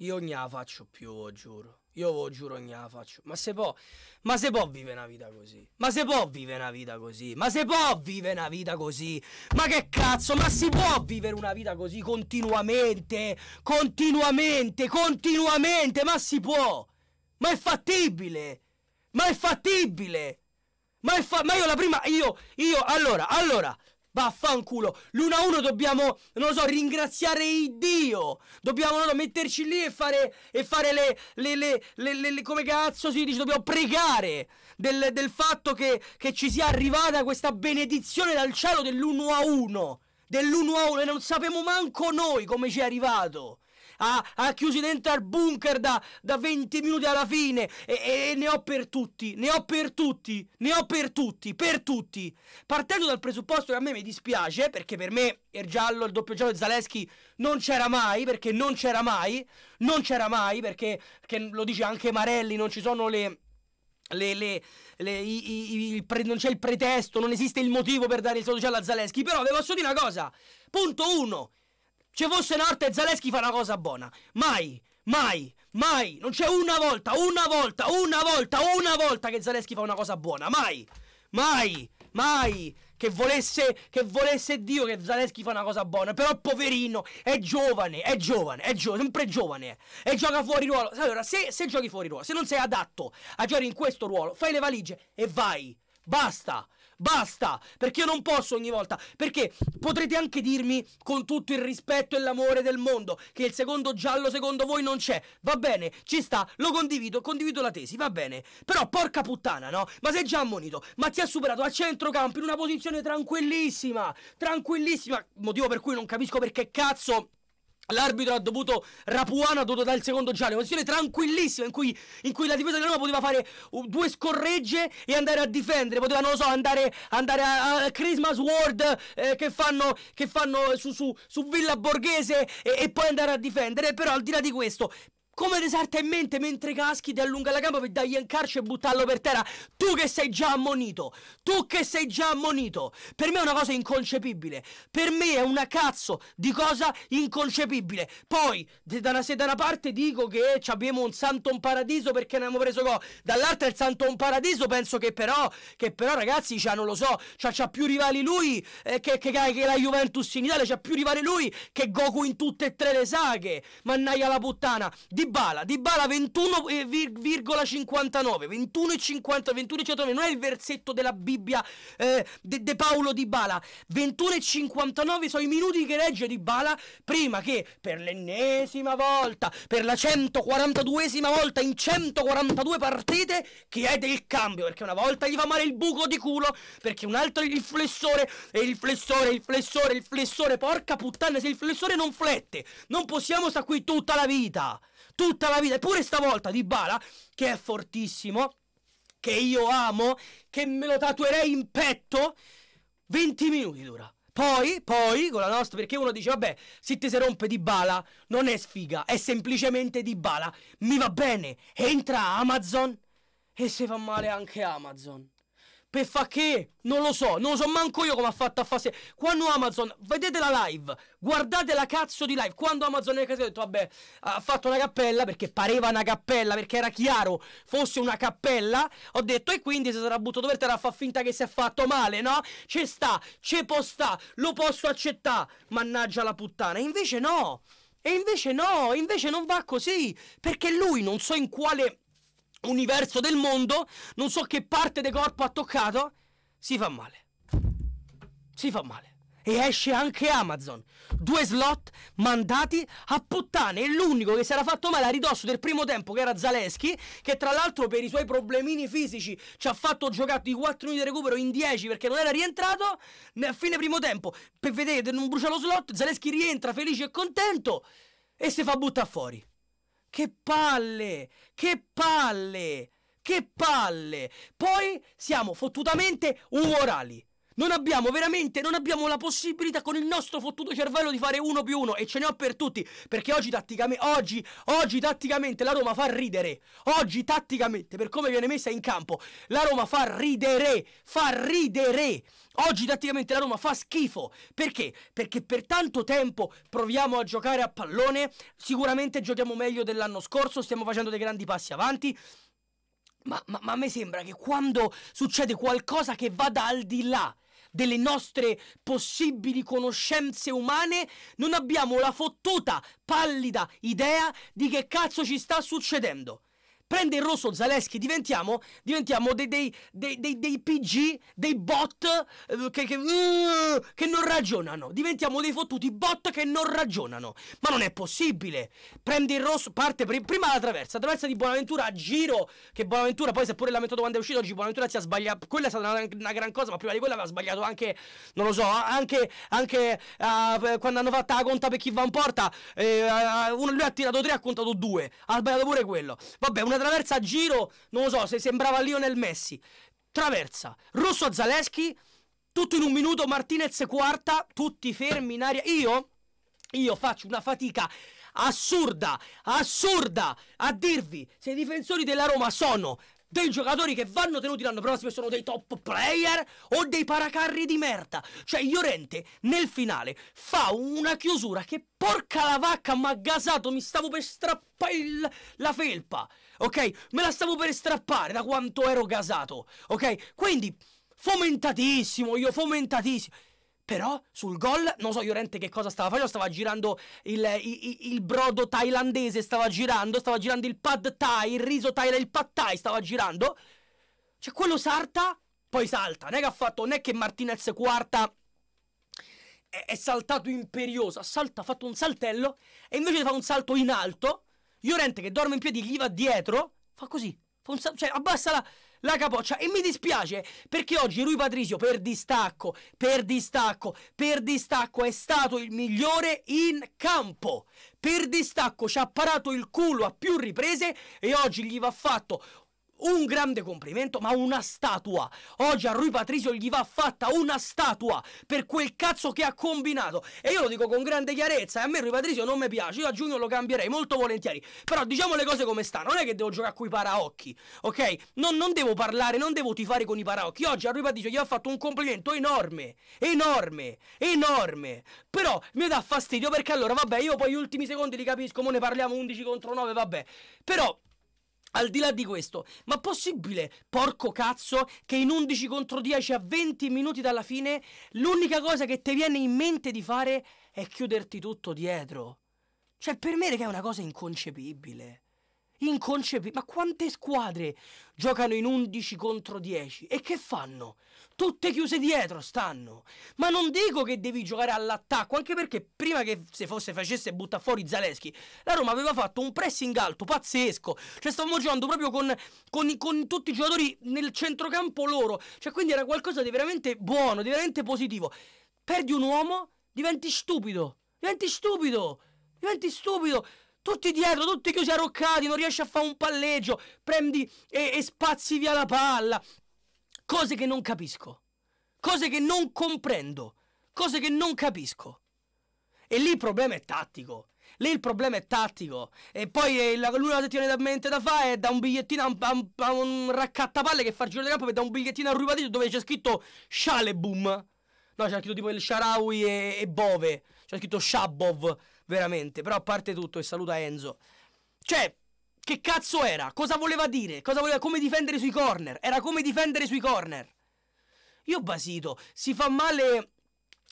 Io non la faccio più, lo giuro. Io lo giuro, non la faccio. Ma se può, ma se può vivere una vita così? Ma se può vivere una vita così? Ma se può vivere una vita così? Ma che cazzo? Ma si può vivere una vita così continuamente? Continuamente, continuamente? Ma si può? Ma è fattibile? Ma è fattibile? Ma, è fa ma io la prima, io, io, allora, allora, Vaffanculo. L'1-1 dobbiamo, non lo so, ringraziare il Dio. Dobbiamo no, metterci lì e fare, e fare le, le, le, le, Come cazzo si dice? Dobbiamo pregare del, del fatto che, che, ci sia arrivata questa benedizione dal cielo dell'1-1. Dell'1-1 e non sappiamo manco noi come ci è arrivato ha, ha chiusi dentro al bunker da, da, 20 minuti alla fine e, e ne ho per tutti, ne ho per tutti, ne ho per tutti, per tutti. Partendo dal presupposto che a me mi dispiace, perché per me il giallo, il doppio giallo di Zaleschi non c'era mai, perché non c'era mai, non c'era mai, perché, perché lo dice anche Marelli, non ci sono le... Le, le, le, i, i, il pre, non c'è il pretesto, non esiste il motivo per dare il sottocello a Zaleschi. Però vi posso dire una cosa: punto 1. Se fosse Norte Zaleschi fa una cosa buona. Mai, mai, mai. Non c'è una volta, una volta, una volta, una volta che Zaleschi fa una cosa buona. Mai, mai, mai. Che volesse, che volesse Dio che Zaleschi fa una cosa buona. Però poverino, è giovane, è giovane, è giovane, sempre giovane. E gioca fuori ruolo. Allora, se, se giochi fuori ruolo, se non sei adatto a giocare in questo ruolo, fai le valigie e vai. Basta. Basta! Perché io non posso ogni volta. Perché potrete anche dirmi, con tutto il rispetto e l'amore del mondo, che il secondo giallo secondo voi non c'è. Va bene, ci sta, lo condivido, condivido la tesi, va bene. Però porca puttana, no? Ma sei già ammonito, ma ti ha superato a centrocampo in una posizione tranquillissima. Tranquillissima. Motivo per cui non capisco perché cazzo L'arbitro ha dovuto, Rapuano ha dovuto dare il secondo giallo, una posizione tranquillissima in cui, in cui la difesa di Roma poteva fare due scorregge e andare a difendere, poteva, non lo so, andare, andare a, a, Christmas World eh, che fanno, che fanno su, su, su, Villa Borghese e, e, poi andare a difendere, però al di là di questo come deserta in mente mentre caschi ti allunga la gamba per dargli un carcio e buttarlo per terra. Tu che sei già ammonito, tu che sei già ammonito. Per me è una cosa inconcepibile. Per me è una cazzo di cosa inconcepibile. Poi, da una, se da una parte dico che abbiamo un santo un paradiso perché ne abbiamo preso go, dall'altra il santo un paradiso penso che però, che però ragazzi, cioè, non lo so, cioè, c'ha più rivali lui eh, che, che, che, la Juventus in Italia, c'ha più rivali lui che Goku in tutte e tre le saghe. Mannaia la puttana. Di Dybala, Dybala 21,59, 21,50, 21,59, non è il versetto della Bibbia eh, De, De Paolo Dybala, 21,59 sono i minuti che regge Dybala prima che per l'ennesima volta, per la 142esima volta in 142 partite chiede il cambio, perché una volta gli fa male il buco di culo, perché un'altra il flessore, e il flessore, il flessore, il flessore, porca puttana, se il flessore non flette, non possiamo stare qui tutta la vita tutta la vita. Eppure stavolta Di Bala, che è fortissimo, che io amo, che me lo tatuerei in petto, 20 minuti dura. Poi, poi, con la nostra, perché uno dice, vabbè, se ti si rompe di bala, non è sfiga, è semplicemente di bala. Mi va bene, entra Amazon e se fa male anche Amazon. Per fa che? Non lo so, non lo so manco io come ha fatto a fare. Quando Amazon, vedete la live, guardate la cazzo di live. Quando Amazon nel casino ha detto, vabbè, ha fatto una cappella perché pareva una cappella, perché era chiaro fosse una cappella. Ho detto, e quindi se sarà buttato per terra a fa finta che si è fatto male, no? Ci sta, ci può sta, lo posso accettare. Mannaggia la puttana. E invece no. E invece no, invece non va così. Perché lui non so in quale universo del mondo, non so che parte del corpo ha toccato, si fa male. Si fa male. E esce anche Amazon. Due slot mandati a puttane. E l'unico che si era fatto male a ridosso del primo tempo, che era Zaleschi, che tra l'altro per i suoi problemini fisici ci ha fatto giocare i 4 minuti di recupero in 10 perché non era rientrato. A fine primo tempo, per vedere non brucia lo slot, Zaleschi rientra felice e contento e si fa buttare fuori. Che palle! Che palle! Che palle! Poi siamo fottutamente umorali. Non abbiamo veramente, non abbiamo la possibilità con il nostro fottuto cervello di fare uno più uno e ce ne ho per tutti, perché oggi tatticamente, oggi, oggi tatticamente la Roma fa ridere, oggi tatticamente per come viene messa in campo, la Roma fa ridere, fa ridere. Oggi tatticamente la Roma fa schifo. Perché? Perché per tanto tempo proviamo a giocare a pallone. Sicuramente giochiamo meglio dell'anno scorso. Stiamo facendo dei grandi passi avanti. Ma, ma, ma a me sembra che quando succede qualcosa che vada al di là delle nostre possibili conoscenze umane, non abbiamo la fottuta, pallida idea di che cazzo ci sta succedendo prende il rosso Zaleschi, diventiamo, diventiamo dei, dei, dei, dei, PG, dei bot eh, che, che, uh, che, non ragionano, diventiamo dei fottuti bot che non ragionano, ma non è possibile, prende il rosso, parte pr- prima la traversa, la traversa di Buonaventura a giro, che Buonaventura poi si è pure lamentato quando è uscito oggi, Buonaventura si è sbagliato, quella è stata una, una gran cosa, ma prima di quella aveva sbagliato anche, non lo so, anche, anche uh, quando hanno fatto la conta per chi va in porta, eh, uh, uno, lui ha tirato 3 ha contato 2, ha sbagliato pure quello, vabbè una traversa a giro, non lo so, se sembrava Lionel Messi. Traversa, rosso a Zaleschi, tutto in un minuto, Martinez quarta, tutti fermi in aria. Io, io faccio una fatica assurda, assurda a dirvi se i difensori della Roma sono dei giocatori che vanno tenuti l'anno prossimo e sono dei top player o dei paracarri di merda. Cioè, Iorente nel finale fa una chiusura che porca la vacca, ma gasato, mi stavo per strappare il, la felpa, ok? Me la stavo per strappare da quanto ero gasato, ok? Quindi, fomentatissimo, io fomentatissimo. Però sul gol, non so Llorente che cosa stava facendo, stava girando il, il, il brodo thailandese, stava girando, stava girando il pad thai, il riso thai, il pad thai stava girando. Cioè quello sarta, poi salta. Non è che ha fatto, non è che Martinez quarta è, è saltato imperioso, ha, salta, ha fatto un saltello e invece fa un salto in alto, Llorente che dorme in piedi gli va dietro, fa così, fa un, cioè abbassa la la capoccia e mi dispiace perché oggi Rui Patrizio per distacco, per distacco, per distacco è stato il migliore in campo. Per distacco ci ha parato il culo a più riprese e oggi gli va fatto un grande complimento, ma una statua. Oggi a Rui Patrizio gli va fatta una statua per quel cazzo che ha combinato. E io lo dico con grande chiarezza, e eh, a me Rui Patrizio non mi piace, io a giugno lo cambierei molto volentieri. Però diciamo le cose come stanno, non è che devo giocare con i paraocchi, ok? Non, non devo parlare, non devo tifare con i paraocchi. Oggi a Rui Patrizio gli va fatto un complimento enorme, enorme, enorme. Però mi dà fastidio perché allora, vabbè, io poi gli ultimi secondi li capisco, mo ne parliamo 11 contro 9, vabbè. Però al di là di questo, ma possibile, porco cazzo, che in 11 contro 10 a 20 minuti dalla fine l'unica cosa che ti viene in mente di fare è chiuderti tutto dietro? Cioè, per me, raga, è una cosa inconcepibile. Inconcepibile. Ma quante squadre giocano in 11 contro 10? E che fanno? Tutte chiuse dietro stanno. Ma non dico che devi giocare all'attacco, anche perché prima che se fosse facesse butta fuori Zaleschi, la Roma aveva fatto un pressing alto pazzesco. Cioè stavamo giocando proprio con, con, con tutti i giocatori nel centrocampo loro. Cioè quindi era qualcosa di veramente buono, di veramente positivo. Perdi un uomo, diventi stupido. Diventi stupido. Diventi stupido. Tutti dietro, tutti chiusi arroccati, non riesci a fare un palleggio, prendi e, e spazzi via la palla. Cose che non capisco, cose che non comprendo, cose che non capisco. E lì il problema è tattico. Lì il problema è tattico. E poi eh, l'unica settimana da mente da fare è da un bigliettino a un, a un, a un raccattapalle che fa il giro di campo e da un bigliettino a Ruivatito dove c'è scritto Shalebum. No, c'è scritto tipo il Sharawi e, e Bove. C'è scritto Shabov veramente. Però a parte tutto e saluta Enzo. Cioè, che cazzo era? Cosa voleva dire? Cosa voleva, come difendere sui corner? Era come difendere sui corner. Io basito, si fa male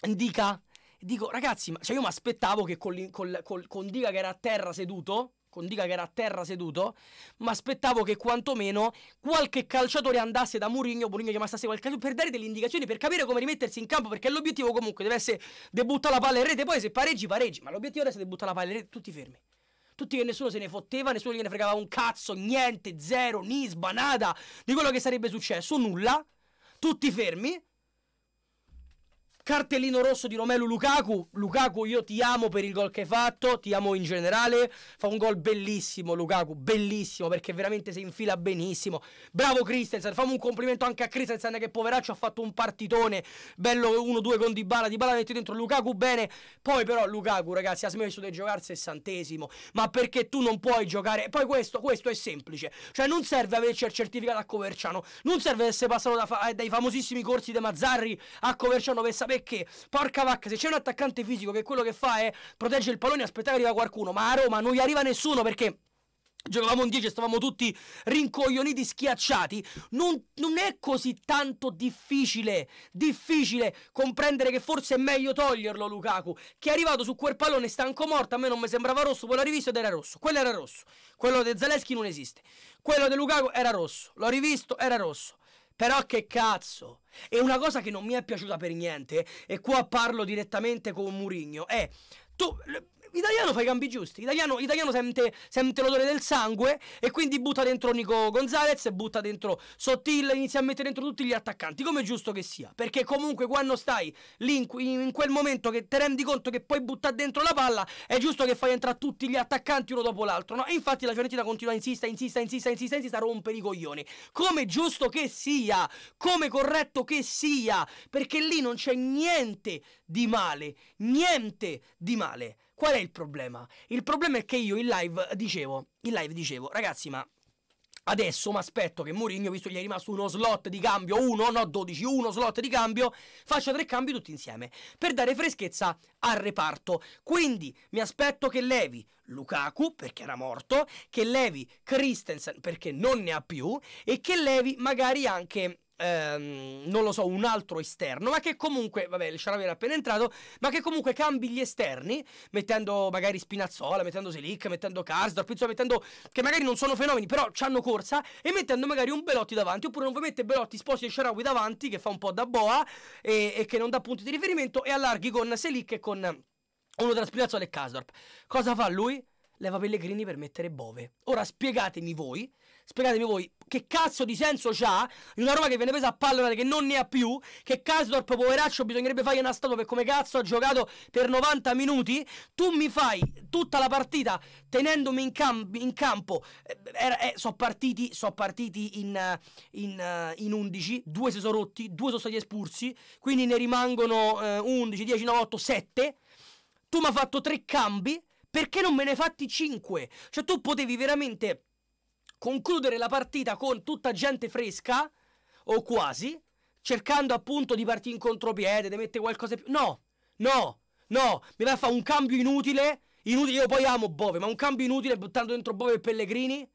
Dica. Dico, ragazzi, ma, cioè io mi aspettavo che con, con, con, con Dica che era a terra seduto, non dica che era a terra seduto, ma aspettavo che quantomeno qualche calciatore andasse da Mourinho, Mourinho chiamasse qualche calciatore per dare delle indicazioni, per capire come rimettersi in campo, perché l'obiettivo comunque deve essere debuttare la palla in rete, poi se pareggi pareggi, ma l'obiettivo adesso è debutta la palla in rete, tutti fermi. Tutti che nessuno se ne fotteva, nessuno gliene fregava un cazzo, niente, zero, nisba, nada di quello che sarebbe successo, nulla. Tutti fermi, Cartellino rosso di Romelu Lukaku. Lukaku, io ti amo per il gol che hai fatto, ti amo in generale. Fa un gol bellissimo, Lukaku, bellissimo, perché veramente si infila benissimo. Bravo Christensen, fammi un complimento anche a Christensen che poveraccio ha fatto un partitone. Bello 1-2 con Dybala, Dybala mette dentro Lukaku bene. Poi però Lukaku, ragazzi, ha smesso di giocare al sessantesimo, ma perché tu non puoi giocare? Poi questo, questo è semplice. Cioè non serve averci il certificato a Coverciano, non serve essere passato da fa- dai famosissimi corsi di Mazzarri a Coverciano per sapere perché, porca vacca, se c'è un attaccante fisico che quello che fa è proteggere il pallone e aspettare che arriva qualcuno, ma a Roma non gli arriva nessuno perché giocavamo un 10 e stavamo tutti rincoglioniti, schiacciati, non, non, è così tanto difficile, difficile comprendere che forse è meglio toglierlo Lukaku, che è arrivato su quel pallone stanco morto, a me non mi sembrava rosso, poi l'ho rivisto ed era rosso, quello era rosso, quello di Zaleschi non esiste, quello di Lukaku era rosso, l'ho rivisto, era rosso. Però che cazzo! E una cosa che non mi è piaciuta per niente, e qua parlo direttamente con Murigno, è... Tu, Italiano fa i cambi giusti. Italiano, italiano sente, sente, l'odore del sangue e quindi butta dentro Nico Gonzalez, butta dentro Sottil, inizia a mettere dentro tutti gli attaccanti, come è giusto che sia. Perché comunque quando stai lì in, in quel momento che ti rendi conto che puoi buttare dentro la palla, è giusto che fai entrare tutti gli attaccanti uno dopo l'altro. No? E infatti la Fiorentina continua a insistere, insista, insista, insista, insista, rompere i coglioni. Come è giusto che sia, come corretto che sia, perché lì non c'è niente di male, niente di male. Qual è il problema? Il problema è che io in live dicevo, in live dicevo, ragazzi, ma Adesso mi aspetto che Mourinho, visto che gli è rimasto uno slot di cambio, uno, no 12, uno slot di cambio, faccia tre cambi tutti insieme per dare freschezza al reparto. Quindi mi aspetto che levi Lukaku, perché era morto, che levi Christensen, perché non ne ha più, e che levi magari anche ehm, non lo so, un altro esterno, ma che comunque, vabbè, il Sharavi era appena entrato, ma che comunque cambi gli esterni, mettendo magari Spinazzola, mettendo Selic, mettendo Karsdorp, insomma, mettendo, che magari non sono fenomeni, però hanno corsa, e mettendo magari un Belotti davanti, oppure non vi mettere Belotti, sposi il Sharawi davanti, che fa un po' da boa, e, e che non dà punti di riferimento, e allarghi con Selic e con uno della Spinazzola e Karsdorp. Cosa fa lui? Leva Pellegrini per mettere Bove. Ora spiegatemi voi spiegatemi voi, che cazzo di senso c'ha di una roba che viene presa a pallone che non ne ha più, che Casdorp poveraccio bisognerebbe fargli una statua per come cazzo ha giocato per 90 minuti, tu mi fai tutta la partita tenendomi in, cam- in campo, eh, eh, sono partiti, so partiti, in, eh, in, eh, in, 11, due si sono rotti, due sono stati espulsi, quindi ne rimangono eh, 11, 10, 9, 8, 7, tu mi hai fatto tre cambi, perché non me ne hai fatti 5? Cioè tu potevi veramente concludere la partita con tutta gente fresca, o quasi, cercando appunto di partire in contropiede, di mettere qualcosa più... No, no, no, mi vai a fare un cambio inutile, inutile, io poi amo Bove, ma un cambio inutile buttando dentro Bove e Pellegrini...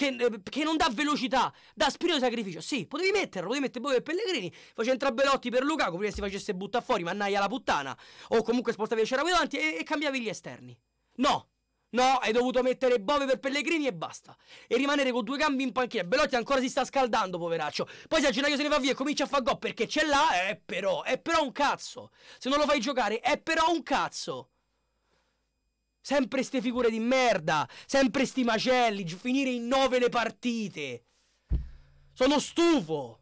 Che, che, non dà velocità, dà spirito di sacrificio. Sì, potevi metterlo, potevi mettere Bove e Pellegrini, facendo Belotti per Lukaku, prima si facesse buttare fuori, mannaia la puttana, o comunque spostavi il qui davanti e, e cambiavi gli esterni. No, No, hai dovuto mettere Bove per Pellegrini e basta. E rimanere con due gambe in panchina. Belotti ancora si sta scaldando, poveraccio. Poi se a gennaio se ne va via e comincia a fare gol perché c'è là, è però, è però un cazzo. Se non lo fai giocare, è però un cazzo. Sempre ste figure di merda, sempre sti macelli, finire in nove le partite. Sono stufo.